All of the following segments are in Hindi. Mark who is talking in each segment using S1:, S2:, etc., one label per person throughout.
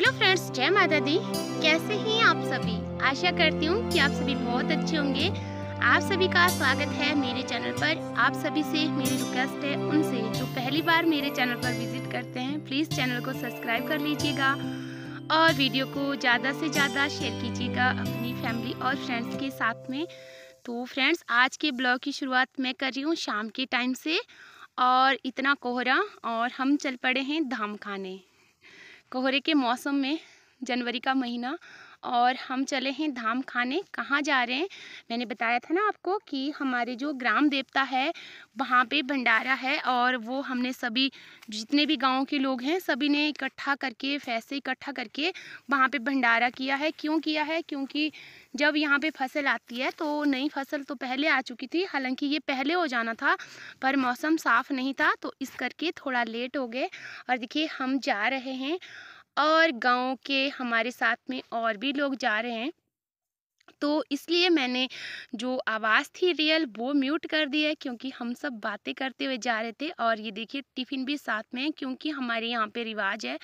S1: हेलो फ्रेंड्स जय माता दी कैसे हैं आप सभी आशा करती हूँ कि आप सभी बहुत अच्छे होंगे आप सभी का स्वागत है मेरे चैनल पर आप सभी से मेरी रिक्वेस्ट है उनसे जो पहली बार मेरे चैनल पर विजिट करते हैं प्लीज़ चैनल को सब्सक्राइब कर लीजिएगा और वीडियो को ज़्यादा से ज़्यादा शेयर कीजिएगा अपनी फैमिली और फ्रेंड्स के साथ में तो फ्रेंड्स आज के ब्लॉग की शुरुआत मैं कर रही हूँ शाम के टाइम से और इतना कोहरा और हम चल पड़े हैं धाम खाने कोहरे के मौसम में जनवरी का महीना और हम चले हैं धाम खाने कहाँ जा रहे हैं मैंने बताया था ना आपको कि हमारे जो ग्राम देवता है वहाँ पे भंडारा है और वो हमने सभी जितने भी गाँव के लोग हैं सभी ने इकट्ठा करके पैसे इकट्ठा करके वहाँ पे भंडारा किया है क्यों किया है क्योंकि जब यहाँ पे फसल आती है तो नई फसल तो पहले आ चुकी थी हालांकि ये पहले हो जाना था पर मौसम साफ़ नहीं था तो इस करके थोड़ा लेट हो गए और देखिए हम जा रहे हैं और गांव के हमारे साथ में और भी लोग जा रहे हैं तो इसलिए मैंने जो आवाज़ थी रियल वो म्यूट कर दी है क्योंकि हम सब बातें करते हुए जा रहे थे और ये देखिए टिफ़िन भी साथ में है क्योंकि हमारे यहाँ पे रिवाज है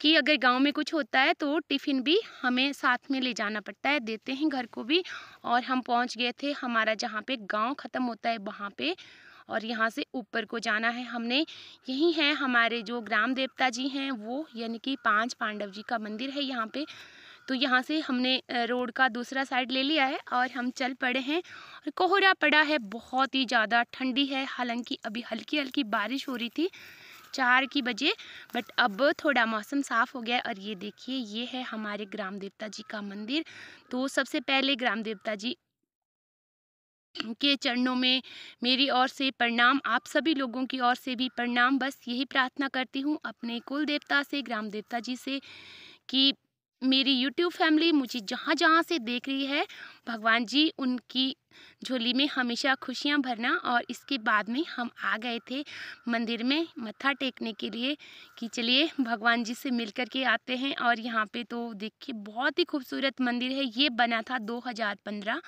S1: कि अगर गांव में कुछ होता है तो टिफ़िन भी हमें साथ में ले जाना पड़ता है देते हैं घर को भी और हम पहुंच गए थे हमारा जहाँ पे गांव ख़त्म होता है वहाँ पे और यहाँ से ऊपर को जाना है हमने यही है हमारे जो ग्राम देवता जी हैं वो यानी कि पांच पांडव जी का मंदिर है यहाँ पे तो यहाँ से हमने रोड का दूसरा साइड ले लिया है और हम चल पड़े हैं और कोहरा पड़ा है बहुत ही ज़्यादा ठंडी है हालांकि अभी हल्की हल्की बारिश हो रही थी चार की बजे बट अब थोड़ा मौसम साफ़ हो गया और ये देखिए ये है हमारे ग्राम देवता जी का मंदिर तो सबसे पहले ग्राम देवता जी के चरणों में मेरी ओर से प्रणाम आप सभी लोगों की ओर से भी प्रणाम बस यही प्रार्थना करती हूँ अपने कुल देवता से ग्राम देवता जी से कि मेरी यूट्यूब फैमिली मुझे जहाँ जहाँ से देख रही है भगवान जी उनकी झोली में हमेशा खुशियाँ भरना और इसके बाद में हम आ गए थे मंदिर में मत्था टेकने के लिए कि चलिए भगवान जी से मिल कर के आते हैं और यहाँ पे तो देखिए बहुत ही खूबसूरत मंदिर है ये बना था 2015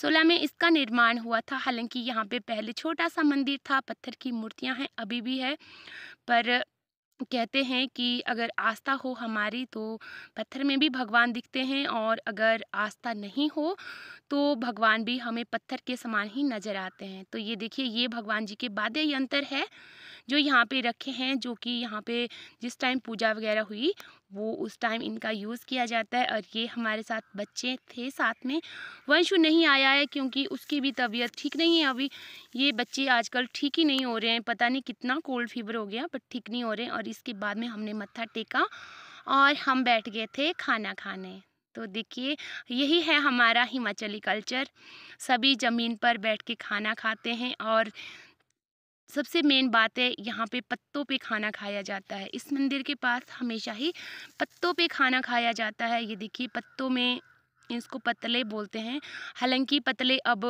S1: सोलह में इसका निर्माण हुआ था हालांकि यहाँ पे पहले छोटा सा मंदिर था पत्थर की मूर्तियाँ हैं अभी भी है पर कहते हैं कि अगर आस्था हो हमारी तो पत्थर में भी भगवान दिखते हैं और अगर आस्था नहीं हो तो भगवान भी हमें पत्थर के समान ही नज़र आते हैं तो ये देखिए ये भगवान जी के वाद्य यंत्र है जो यहाँ पे रखे हैं जो कि यहाँ पे जिस टाइम पूजा वगैरह हुई वो उस टाइम इनका यूज़ किया जाता है और ये हमारे साथ बच्चे थे साथ में वंशु नहीं आया है क्योंकि उसकी भी तबीयत ठीक नहीं है अभी ये बच्चे आजकल ठीक ही नहीं हो रहे हैं पता नहीं कितना कोल्ड फीवर हो गया बट ठीक नहीं हो रहे हैं और इसके बाद में हमने मत्था टेका और हम बैठ गए थे खाना खाने तो देखिए यही है हमारा हिमाचली कल्चर सभी ज़मीन पर बैठ के खाना खाते हैं और सबसे मेन बात है यहाँ पे पत्तों पे खाना खाया जाता है इस मंदिर के पास हमेशा ही पत्तों पे खाना खाया जाता है ये देखिए पत्तों में इसको पतले बोलते हैं हालांकि पतले अब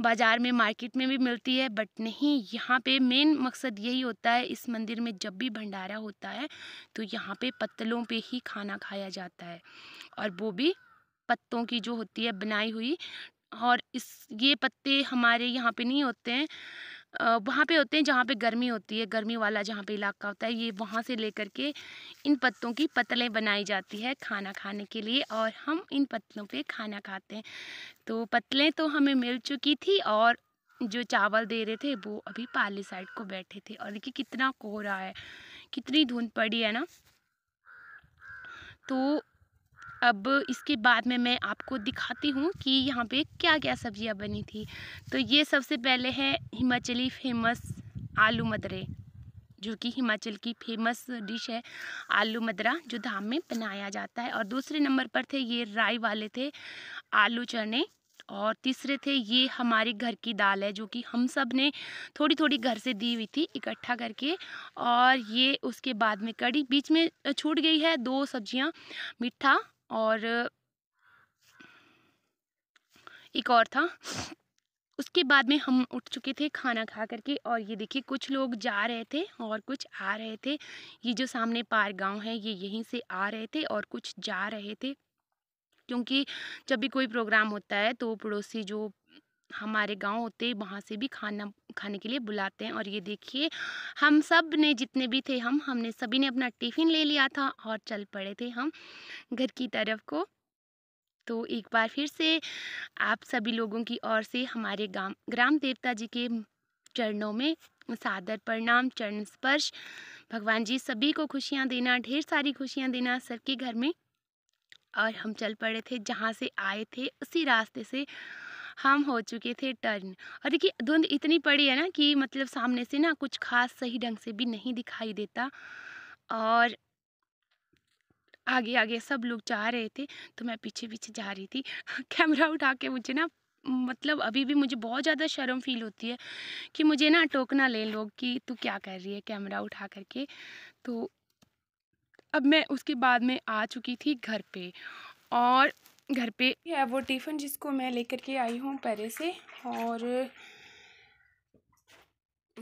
S1: बाज़ार में मार्केट में भी मिलती है बट नहीं यहाँ पे मेन मकसद यही होता है इस मंदिर में जब भी भंडारा होता है तो यहाँ पे पत्तलों पे ही खाना खाया जाता है और वो भी पत्तों की जो होती है बनाई हुई और इस ये पत्ते हमारे यहाँ पे नहीं होते हैं वहाँ पे होते हैं जहाँ पे गर्मी होती है गर्मी वाला जहाँ पे इलाका होता है ये वहाँ से लेकर के इन पत्तों की पतलें बनाई जाती है खाना खाने के लिए और हम इन पत्तों पे खाना खाते हैं तो पतलें तो हमें मिल चुकी थी और जो चावल दे रहे थे वो अभी पाली साइड को बैठे थे और देखिए कितना कोहरा है कितनी धुंध पड़ी है ना तो अब इसके बाद में मैं आपको दिखाती हूँ कि यहाँ पे क्या क्या सब्जियाँ बनी थी तो ये सबसे पहले है हिमाचली फेमस आलू मदरे जो कि हिमाचल की फेमस डिश है आलू मदरा जो धाम में बनाया जाता है और दूसरे नंबर पर थे ये राई वाले थे आलू चने और तीसरे थे ये हमारे घर की दाल है जो कि हम सब ने थोड़ी थोड़ी घर से दी हुई थी इकट्ठा करके और ये उसके बाद में कड़ी बीच में छूट गई है दो सब्जियां मीठा और एक और था उसके बाद में हम उठ चुके थे खाना खा करके और ये देखिए कुछ लोग जा रहे थे और कुछ आ रहे थे ये जो सामने पार गांव है ये यहीं से आ रहे थे और कुछ जा रहे थे क्योंकि जब भी कोई प्रोग्राम होता है तो पड़ोसी जो हमारे गांव होते हैं वहाँ से भी खाना खाने के लिए बुलाते हैं और ये देखिए हम सब ने जितने भी थे हम हमने सभी ने अपना टिफ़िन ले लिया था और चल पड़े थे हम घर की तरफ को तो एक बार फिर से आप सभी लोगों की ओर से हमारे ग्राम ग्राम देवता जी के चरणों में सादर प्रणाम चरण स्पर्श भगवान जी सभी को खुशियाँ देना ढेर सारी खुशियाँ देना सबके घर में और हम चल पड़े थे जहाँ से आए थे उसी रास्ते से हम हो चुके थे टर्न और देखिए धुंध इतनी पड़ी है ना कि मतलब सामने से ना कुछ खास सही ढंग से भी नहीं दिखाई देता और आगे आगे सब लोग जा रहे थे तो मैं पीछे पीछे जा रही थी कैमरा उठा के मुझे ना मतलब अभी भी मुझे बहुत ज़्यादा शर्म फील होती है कि मुझे ना टोकना ले लोग कि तू क्या कर रही है कैमरा उठा करके तो अब मैं उसके बाद में आ चुकी थी घर पे और घर पे है वो टिफ़िन जिसको मैं लेकर के आई हूँ पहले से और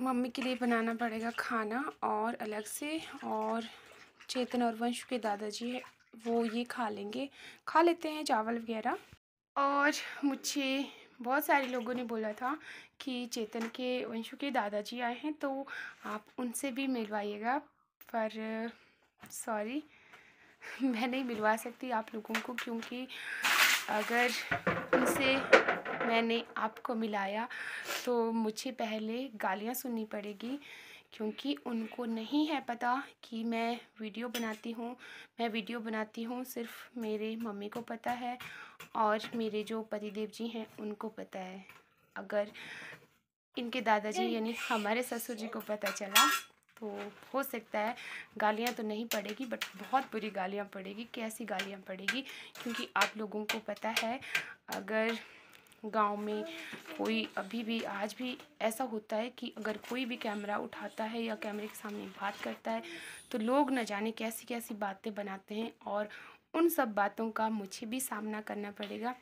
S1: मम्मी के लिए बनाना पड़ेगा खाना और अलग से और चेतन और वंश के दादाजी है वो ये खा लेंगे खा लेते हैं चावल वगैरह और मुझे बहुत सारे लोगों ने बोला था कि चेतन के वंशु के दादाजी आए हैं तो आप उनसे भी मिलवाइएगा पर सॉरी मैं नहीं मिलवा सकती आप लोगों को क्योंकि अगर उनसे मैंने आपको मिलाया तो मुझे पहले गालियाँ सुननी पड़ेगी क्योंकि उनको नहीं है पता कि मैं वीडियो बनाती हूँ मैं वीडियो बनाती हूँ सिर्फ मेरे मम्मी को पता है और मेरे जो पतिदेव जी हैं उनको पता है अगर इनके दादाजी यानी हमारे ससुर जी को पता चला तो हो सकता है गालियाँ तो नहीं पड़ेगी बट बहुत बुरी गालियाँ पड़ेगी कैसी गालियाँ पड़ेगी क्योंकि आप लोगों को पता है अगर गांव में कोई अभी भी आज भी ऐसा होता है कि अगर कोई भी कैमरा उठाता है या कैमरे के सामने बात करता है तो लोग न जाने कैसी कैसी बातें बनाते हैं और उन सब बातों का मुझे भी सामना करना पड़ेगा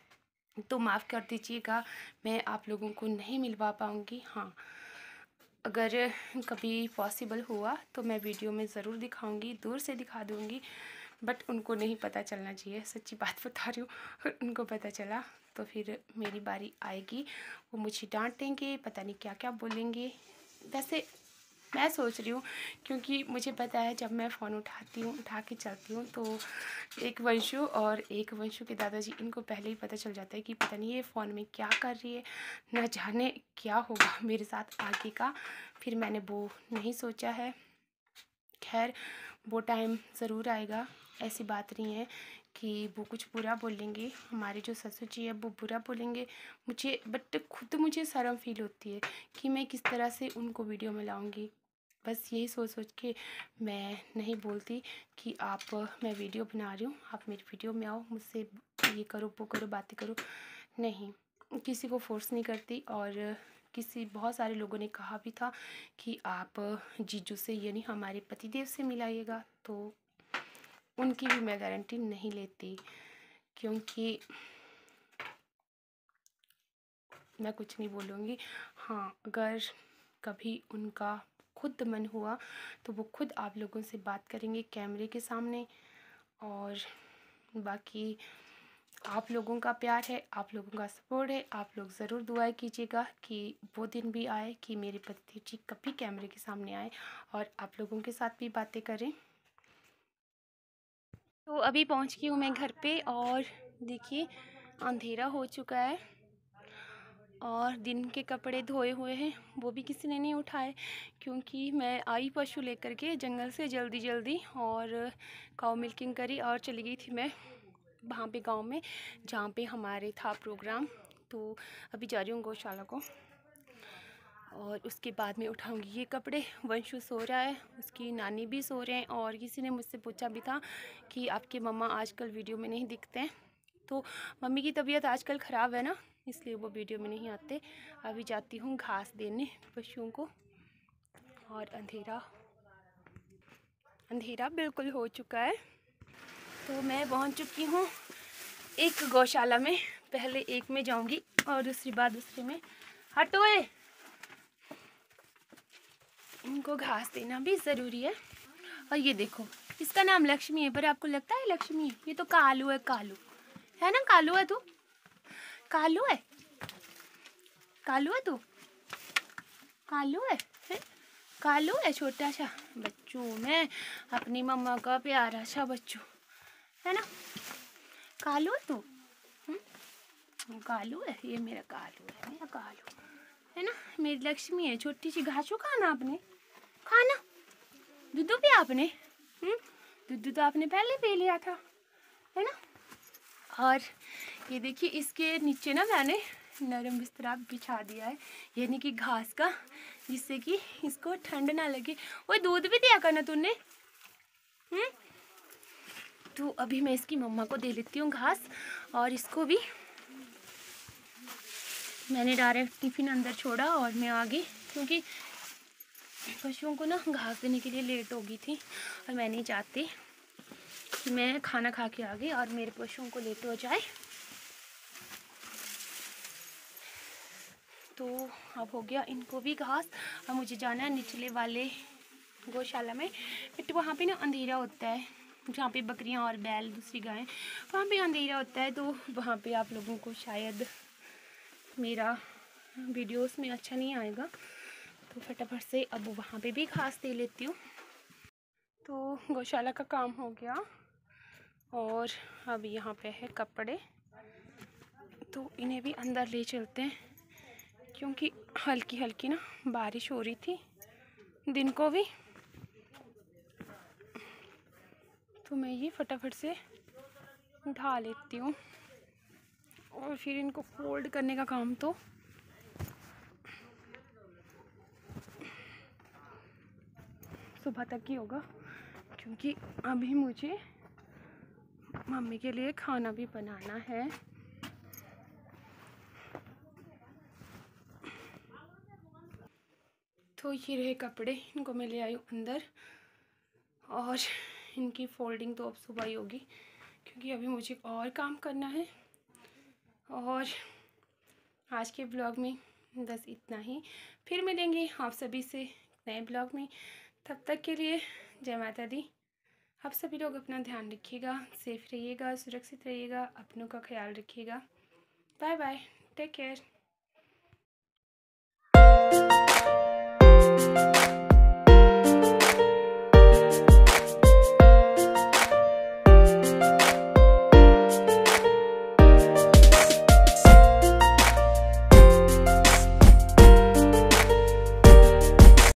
S1: तो माफ़ कर दीजिएगा मैं आप लोगों को नहीं मिलवा पाऊँगी हाँ अगर कभी पॉसिबल हुआ तो मैं वीडियो में ज़रूर दिखाऊंगी दूर से दिखा दूंगी बट उनको नहीं पता चलना चाहिए सच्ची बात बता रही हूँ उनको पता चला तो फिर मेरी बारी आएगी वो मुझे डांटेंगे पता नहीं क्या क्या बोलेंगे वैसे मैं सोच रही हूँ क्योंकि मुझे पता है जब मैं फ़ोन उठाती हूँ उठा के चलती हूँ तो एक वंशु और एक वंशु के दादाजी इनको पहले ही पता चल जाता है कि पता नहीं ये फ़ोन में क्या कर रही है ना जाने क्या होगा मेरे साथ आगे का फिर मैंने वो नहीं सोचा है खैर वो टाइम ज़रूर आएगा ऐसी बात नहीं है कि वो कुछ बुरा बोलेंगे हमारे जो ससुर जी है वो बुरा बोलेंगे मुझे बट खुद मुझे शर्म फील होती है कि मैं किस तरह से उनको वीडियो में लाऊंगी बस यही सोच सोच के मैं नहीं बोलती कि आप मैं वीडियो बना रही हूँ आप मेरी वीडियो में आओ मुझसे ये करो वो करो बातें करो नहीं किसी को फोर्स नहीं करती और किसी बहुत सारे लोगों ने कहा भी था कि आप जीजू से यानी हमारे पतिदेव से मिलाइएगा तो उनकी भी मैं गारंटी नहीं लेती क्योंकि मैं कुछ नहीं बोलूँगी हाँ अगर कभी उनका खुद मन हुआ तो वो खुद आप लोगों से बात करेंगे कैमरे के सामने और बाकी आप लोगों का प्यार है आप लोगों का सपोर्ट है आप लोग ज़रूर दुआएं कीजिएगा कि वो दिन भी आए कि मेरे पति जी कभी कैमरे के सामने आए और आप लोगों के साथ भी बातें करें तो अभी पहुंच गई हूँ मैं घर पे और देखिए अंधेरा हो चुका है और दिन के कपड़े धोए हुए हैं वो भी किसी ने नहीं उठाए क्योंकि मैं आई पशु लेकर के जंगल से जल्दी जल्दी और काव मिल्किंग करी और चली गई थी मैं वहाँ पे गांव में जहाँ पे हमारे था प्रोग्राम तो अभी जा रही हूँ गौशाला को और उसके बाद मैं उठाऊंगी ये कपड़े वंशु सो रहा है उसकी नानी भी सो रहे हैं और किसी ने मुझसे पूछा भी था कि आपके मम्मा आजकल वीडियो में नहीं दिखते हैं तो मम्मी की तबीयत आजकल ख़राब है ना इसलिए वो वीडियो में नहीं आते अभी जाती हूँ घास देने पशुओं को और अंधेरा अंधेरा बिल्कुल हो चुका है तो मैं पहुँच चुकी हूँ एक गौशाला में पहले एक में जाऊँगी और दूसरी बार दूसरे में हटोए उनको घास देना भी ज़रूरी है और ये देखो इसका नाम लक्ष्मी है पर आपको लगता है लक्ष्मी ये तो कालू है कालू है ना कालू है तू कालू है कालू है तू कालू है कालू है छोटा सा बच्चू मैं अपनी मम्मा का प्यारा सा बच्चू है ना कालू है तू हम्म? कालू है ये मेरा कालू है मेरा कालू है ना मेरी लक्ष्मी है छोटी सी घासू खाना आपने खाना दूध भी आपने हम्म? दूध तो आपने पहले पी लिया था है ना और ये देखिए इसके नीचे ना मैंने नरम बिस्तरा बिछा दिया है यानी कि घास का जिससे कि इसको ठंड ना लगे वो दूध भी दिया करना तूने हम्म? तो अभी मैं इसकी मम्मा को दे लेती हूँ घास और इसको भी मैंने डायरेक्ट टिफिन अंदर छोड़ा और मैं आ गई क्योंकि पशुओं को ना घास देने के लिए लेट हो गई थी और मैं नहीं चाहती मैं खाना खा के आ गई और मेरे पशुओं को लेट हो जाए तो अब हो गया इनको भी घास और मुझे जाना है निचले वाले गौशाला में बट वहाँ पे ना अंधेरा होता है जहाँ पे बकरियाँ और बैल दूसरी गायें वहाँ पे अंधेरा होता है तो वहाँ पे आप लोगों को शायद मेरा वीडियोस में अच्छा नहीं आएगा तो फटाफट से अब वहाँ पे भी घास दे लेती हूँ तो गौशाला का काम हो गया और अब यहाँ पे है कपड़े तो इन्हें भी अंदर ले चलते हैं क्योंकि हल्की हल्की ना बारिश हो रही थी दिन को भी तो मैं ये फटाफट से उठा लेती हूँ और फिर इनको फोल्ड करने का काम तो सुबह तक ही होगा क्योंकि अभी मुझे मम्मी के लिए खाना भी बनाना है तो ये रहे कपड़े इनको मैं ले आई हूँ अंदर और इनकी फोल्डिंग तो अब सुबह ही होगी क्योंकि अभी मुझे और काम करना है और आज के ब्लॉग में बस इतना ही फिर मिलेंगे आप सभी से नए ब्लॉग में तब तक के लिए जय माता दी आप सभी लोग अपना ध्यान रखिएगा सेफ रहिएगा सुरक्षित रहिएगा अपनों का ख्याल रखिएगा बाय बाय टेक केयर